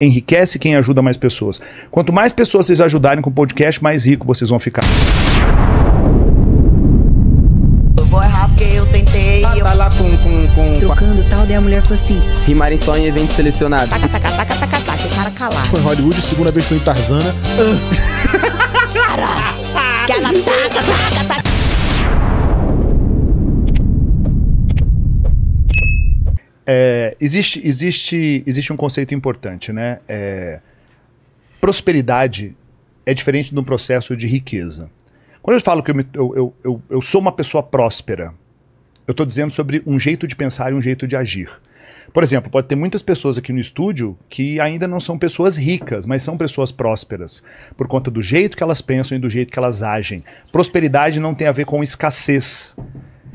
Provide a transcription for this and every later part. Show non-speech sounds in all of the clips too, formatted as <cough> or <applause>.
enriquece quem ajuda mais pessoas. Quanto mais pessoas vocês ajudarem com o podcast, mais rico vocês vão ficar. Eu vou errar porque eu tentei. Tá, tá lá com, com, Trocando tal, daí a mulher falou assim: Rimarem só em eventos selecionados. Taca, taca, taca, taca, taca, o cara calar. Foi em Hollywood, segunda vez foi em Tarzana. Uh. Caralho! Que ela tá É, existe, existe, existe um conceito importante, né? É, prosperidade é diferente de um processo de riqueza. Quando eu falo que eu, me, eu, eu, eu sou uma pessoa próspera, eu estou dizendo sobre um jeito de pensar e um jeito de agir. Por exemplo, pode ter muitas pessoas aqui no estúdio que ainda não são pessoas ricas, mas são pessoas prósperas, por conta do jeito que elas pensam e do jeito que elas agem. Prosperidade não tem a ver com escassez,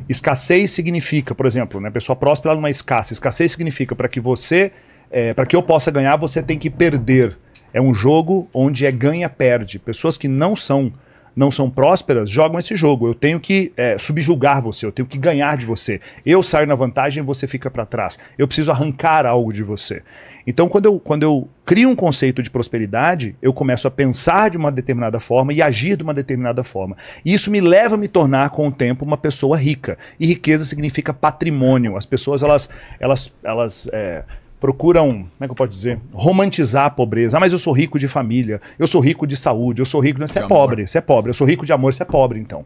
Escassez significa, por exemplo, né, pessoa próspera não é escassa. Escassez significa para que você, é, para que eu possa ganhar, você tem que perder. É um jogo onde é ganha-perde. Pessoas que não são não são prósperas jogam esse jogo. Eu tenho que é, subjugar você, eu tenho que ganhar de você. Eu saio na vantagem e você fica para trás. Eu preciso arrancar algo de você. Então, quando eu, quando eu crio um conceito de prosperidade, eu começo a pensar de uma determinada forma e agir de uma determinada forma. E isso me leva a me tornar, com o tempo, uma pessoa rica. E riqueza significa patrimônio. As pessoas, elas, elas, elas é, procuram, como é que eu posso dizer, romantizar a pobreza. Ah, mas eu sou rico de família, eu sou rico de saúde, eu sou rico. Não, você de é amor. pobre, você é pobre. Eu sou rico de amor, você é pobre, então.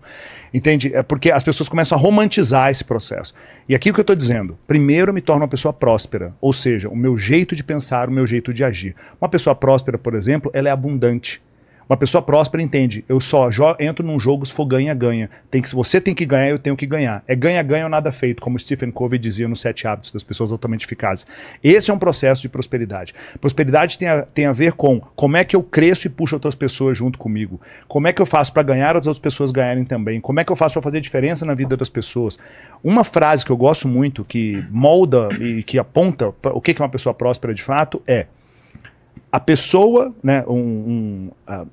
Entende? É porque as pessoas começam a romantizar esse processo. E aqui o que eu estou dizendo: primeiro eu me torno uma pessoa próspera, ou seja, o meu jeito de pensar, o meu jeito de agir. Uma pessoa próspera, por exemplo, ela é abundante. Uma pessoa próspera entende, eu só entro num jogo se for ganha-ganha. Tem que, você tem que ganhar, eu tenho que ganhar. É ganha-ganha ou nada feito, como Stephen Covey dizia nos Sete Hábitos das Pessoas Altamente Eficazes. Esse é um processo de prosperidade. Prosperidade tem a, tem a ver com como é que eu cresço e puxo outras pessoas junto comigo. Como é que eu faço para ganhar as outras pessoas ganharem também. Como é que eu faço para fazer diferença na vida das pessoas. Uma frase que eu gosto muito, que molda e que aponta o que é uma pessoa próspera de fato, é a pessoa, né, um, um uh,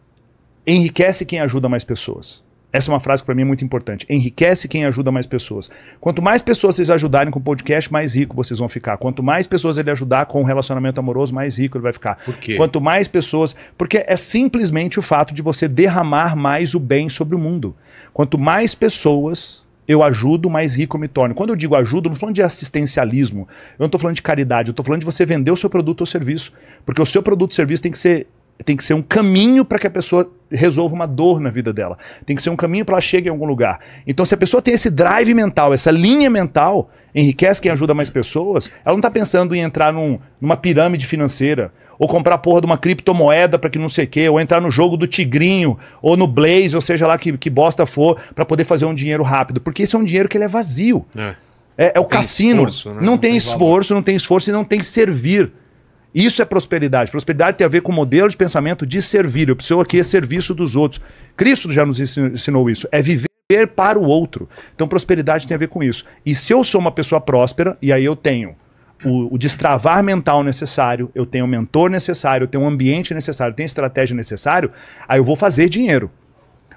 enriquece quem ajuda mais pessoas. Essa é uma frase que para mim é muito importante. Enriquece quem ajuda mais pessoas. Quanto mais pessoas vocês ajudarem com o podcast, mais rico vocês vão ficar. Quanto mais pessoas ele ajudar com o um relacionamento amoroso, mais rico ele vai ficar. Por quê? Quanto mais pessoas. Porque é simplesmente o fato de você derramar mais o bem sobre o mundo. Quanto mais pessoas eu ajudo, mais rico eu me torno. Quando eu digo ajudo, eu não estou falando de assistencialismo, eu não estou falando de caridade, eu estou falando de você vender o seu produto ou serviço. Porque o seu produto ou serviço tem que ser tem que ser um caminho para que a pessoa resolva uma dor na vida dela. Tem que ser um caminho para ela chegar em algum lugar. Então, se a pessoa tem esse drive mental, essa linha mental, enriquece quem ajuda mais pessoas, ela não está pensando em entrar num, numa pirâmide financeira, ou comprar porra de uma criptomoeda para que não sei o quê, ou entrar no jogo do Tigrinho, ou no Blaze, ou seja lá que, que bosta for, para poder fazer um dinheiro rápido. Porque esse é um dinheiro que ele é vazio. É, é, é o cassino. Esforço, né? não, não, tem, tem esforço, valor. não tem esforço e não tem servir. Isso é prosperidade. Prosperidade tem a ver com o modelo de pensamento de servir. O pessoa aqui é serviço dos outros. Cristo já nos ensinou isso. É viver ver para o outro. Então, prosperidade tem a ver com isso. E se eu sou uma pessoa próspera, e aí eu tenho o, o, destravar mental necessário, eu tenho o mentor necessário, eu tenho o ambiente necessário, eu tenho a estratégia necessário, aí eu vou fazer dinheiro.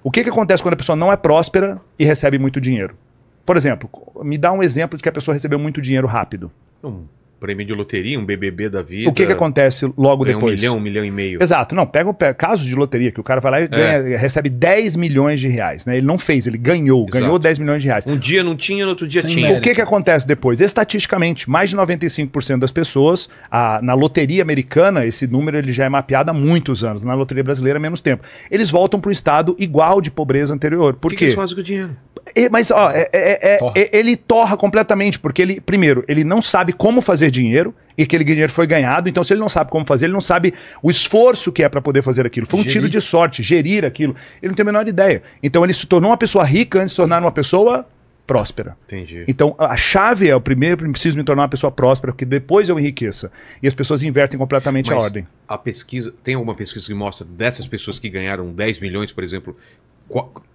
O que, que acontece quando a pessoa não é próspera e recebe muito dinheiro? Por exemplo, me dá um exemplo de que a pessoa recebeu muito dinheiro rápido. Hum prêmio de loteria, um BBB da vida. O que, que acontece logo depois? Um milhão, um milhão e meio. Exato. Não, pega o caso de loteria, que o cara vai lá e é. ganha, é. recebe 10 milhões de reais. Né? Ele não fez, ele ganhou, Exato. ganhou 10 milhões de reais. Um dia não tinha, no outro dia Sim, tinha. O que, que acontece depois? Estatisticamente, mais de 95% das pessoas, a, na loteria americana, esse número ele já é mapeado há muitos anos, na loteria brasileira, menos tempo. Eles voltam para o estado igual de pobreza anterior. Por que quê? Que eles fazem com o dinheiro? E, mas, ó, é é, é, é, torra. ele torra completamente, porque ele, primeiro, ele não sabe como fazer fazer dinheiro e aquele dinheiro foi ganhado. Então, se ele não sabe como fazer, ele não sabe o esforço que é para poder fazer aquilo. Foi um gerir. tiro de sorte, gerir aquilo. Ele não tem a menor ideia. Então, ele se tornou uma pessoa rica antes de se tornar uma pessoa próspera. Entendi. Então, a chave é o primeiro, preciso me tornar uma pessoa próspera, porque depois eu enriqueça. E as pessoas invertem completamente Mas a ordem. A pesquisa, tem alguma pesquisa que mostra dessas pessoas que ganharam 10 milhões, por exemplo,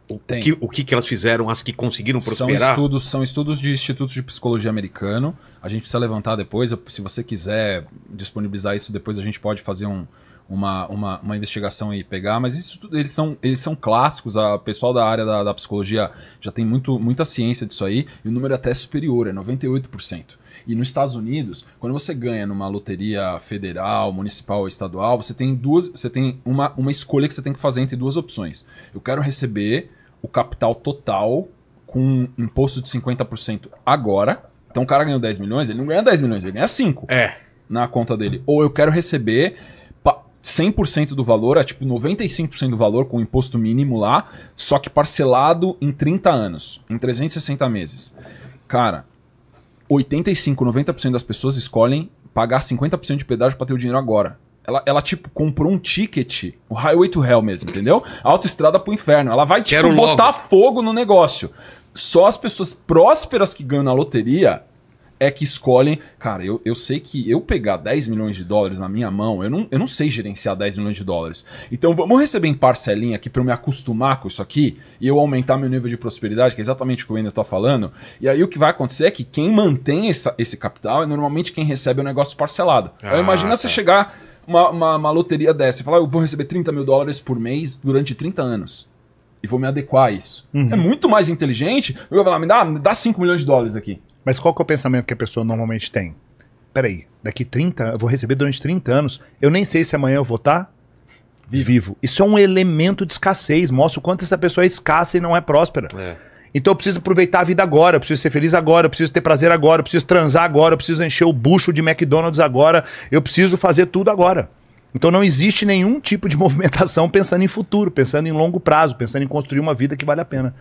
o, que, o que, que elas fizeram, as que conseguiram prosperar? São estudos, são estudos de institutos de psicologia americano. A gente precisa levantar depois. Se você quiser disponibilizar isso depois, a gente pode fazer um, uma, uma, uma, investigação e pegar, mas isso, eles, são, eles são clássicos, a pessoal da área da, da, psicologia já tem muito, muita ciência disso aí, e o número é até é superior, é 98%. E nos Estados Unidos, quando você ganha numa loteria federal, municipal ou estadual, você tem duas, você tem uma, uma escolha que você tem que fazer entre duas opções. Eu quero receber o capital total com imposto de 50% agora. Então o cara ganhou 10 milhões, ele não ganha 10 milhões, ele ganha 5 é. na conta dele. Ou eu quero receber 100% do valor, é tipo 95% do valor com imposto mínimo lá, só que parcelado em 30 anos, em 360 meses. Cara, 85, 90% das pessoas escolhem pagar 50% de pedágio para ter o dinheiro agora. Ela, ela, tipo, comprou um ticket, o Highway to Hell mesmo, entendeu? Autoestrada pro inferno. Ela vai, tipo, Quero botar logo. fogo no negócio. Só as pessoas prósperas que ganham na loteria é que escolhem. Cara, eu, eu sei que eu pegar 10 milhões de dólares na minha mão, eu não, eu não sei gerenciar 10 milhões de dólares. Então vamos receber em parcelinha aqui para eu me acostumar com isso aqui e eu aumentar meu nível de prosperidade, que é exatamente o que o Ender está falando. E aí o que vai acontecer é que quem mantém essa, esse capital é normalmente quem recebe o negócio parcelado. Então, ah, imagina tá. você chegar uma, uma, uma loteria dessa e falar, eu vou receber 30 mil dólares por mês durante 30 anos e vou me adequar a isso. Uhum. É muito mais inteligente. Eu vou falar, me dá, me dá 5 milhões de dólares aqui. Mas qual que é o pensamento que a pessoa normalmente tem? Peraí, daqui 30, eu vou receber durante 30 anos, eu nem sei se amanhã eu vou estar tá vivo. Isso é um elemento de escassez, mostra o quanto essa pessoa é escassa e não é próspera. É. Então eu preciso aproveitar a vida agora, eu preciso ser feliz agora, eu preciso ter prazer agora, eu preciso transar agora, eu preciso encher o bucho de McDonald's agora, eu preciso fazer tudo agora. Então não existe nenhum tipo de <laughs> movimentação pensando em futuro, pensando em longo prazo, pensando em construir uma vida que vale a pena.